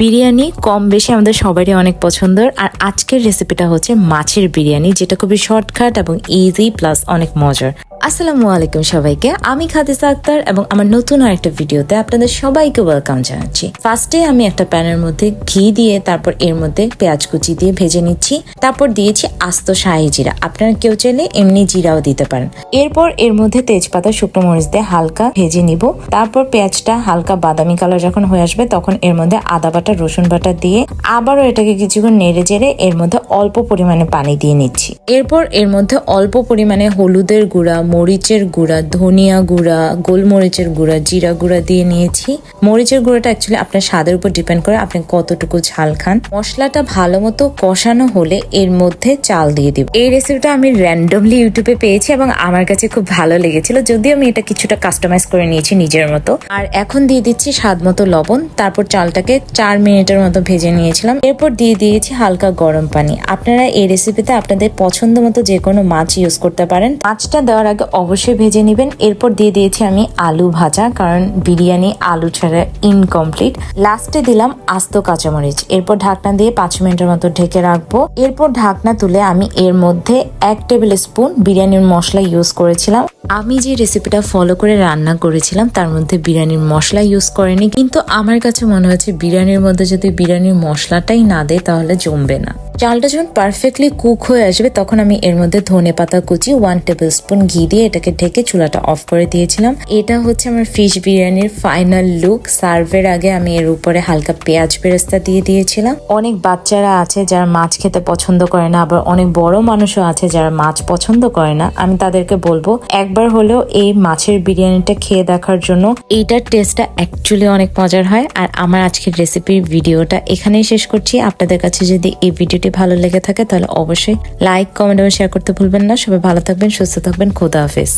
বিরিয়ানি কম বেশি আমাদের সবারই অনেক পছন্দের আর আজকের রেসিপিটা হচ্ছে মাছের বিরিয়ানি যেটা খুবই শর্টকাট এবং ইজি প্লাস অনেক মজার আসসালামু আলাইকুম সবাইকে আমি খাদিসা আক্তার এবং আমার নতুন আরেকটা ভিডিওতে আপনাদের সবাইকে ওয়েলকাম জানাচ্ছি ফার্স্টে আমি একটা প্যানের মধ্যে ঘি দিয়ে তারপর এর মধ্যে পেঁয়াজ কুচি দিয়ে ভেজে নিচ্ছি তারপর দিয়েছি আস্ত শাহি জিরা আপনারা কেউ চাইলে এমনি জিরাও দিতে পারেন এরপর এর মধ্যে তেজপাতা শুকনো মরিচ দিয়ে হালকা ভেজে নিব তারপর পেঁয়াজটা হালকা বাদামি কালার যখন হয়ে আসবে তখন এর মধ্যে আদা বাটা রসুন বাটা দিয়ে আবারও এটাকে কিছুক্ষণ নেড়ে জেড়ে এর মধ্যে অল্প পরিমাণে পানি দিয়ে নিচ্ছি এরপর এর মধ্যে অল্প পরিমাণে হলুদের গুঁড়া মরিচের গুঁড়া ধনিয়া গুঁড়া গোলমরিচের গুঁড়া জিরা গুঁড়া দিয়ে নিয়েছি মরিচের গুঁড়াটা অ্যাকচুয়ালি আপনার স্বাদের উপর ডিপেন্ড করে আপনি কতটুকু ঝাল খান মশলাটা ভালো মতো কষানো হলে এর মধ্যে চাল দিয়ে দিব এই রেসিপিটা আমি র্যান্ডমলি ইউটিউবে পেয়েছি এবং আমার কাছে খুব ভালো লেগেছিল যদিও আমি এটা কিছুটা কাস্টমাইজ করে নিয়েছি নিজের মতো আর এখন দিয়ে দিচ্ছি স্বাদ মতো লবণ তারপর চালটাকে চার মিনিটের মতো ভেজে নিয়েছিলাম এরপর দিয়ে দিয়েছি হালকা গরম পানি আপনারা এই রেসিপিতে আপনাদের পছন্দ মতো যে কোনো মাছ ইউজ করতে পারেন মাছটা দেওয়ার আগে অবশ্যই ভেজে নেবেন এরপর দিয়ে দিয়েছি আমি আলু ভাজা কারণ বিরিয়ানি আলু ছাড়া ইনকমপ্লিট লাস্টে দিলাম আস্ত কাঁচামরিচ এরপর ঢাকনা দিয়ে পাঁচ মিনিটের মতো ঢেকে রাখবো এরপর ঢাকনা তুলে আমি এর মধ্যে এক টেবিল স্পুন বিরিয়ানির মশলা ইউজ করেছিলাম আমি যে রেসিপিটা ফলো করে রান্না করেছিলাম তার মধ্যে বিরিয়ানির মশলা ইউজ করেনি কিন্তু আমার কাছে মনে হচ্ছে বিরিয়ানির মধ্যে যদি বিরিয়ানির মশলাটাই না দেয় তাহলে জমবে না চালটা যখন পারফেক্টলি কুক হয়ে আসবে তখন আমি এর মধ্যে ধনে পাতা কুচি ওয়ান টেবিল স্পুন ঘি দিয়ে এটাকে ঢেকে চুলাটা অফ করে দিয়েছিলাম এটা হচ্ছে আমার ফিশ বিরিয়ানির ফাইনাল লুক সার্ভের আগে আমি এর উপরে হালকা পেঁয়াজ বেরেস্তা দিয়ে দিয়েছিলাম অনেক বাচ্চারা আছে যারা মাছ খেতে পছন্দ করে না আবার অনেক বড় মানুষও আছে যারা মাছ পছন্দ করে না আমি তাদেরকে বলবো একবার হলেও এই মাছের বিরিয়ানিটা খেয়ে দেখার জন্য এইটার টেস্টটা অ্যাকচুয়ালি অনেক মজার হয় আর আমার আজকের রেসিপির ভিডিওটা এখানেই শেষ করছি আপনাদের কাছে যদি এই ভিডিওটি ভিডিওটি ভালো লেগে থাকে তাহলে অবশ্যই লাইক কমেন্ট এবং শেয়ার করতে ভুলবেন না সবাই ভালো থাকবেন সুস্থ থাকবেন খোদা হাফেজ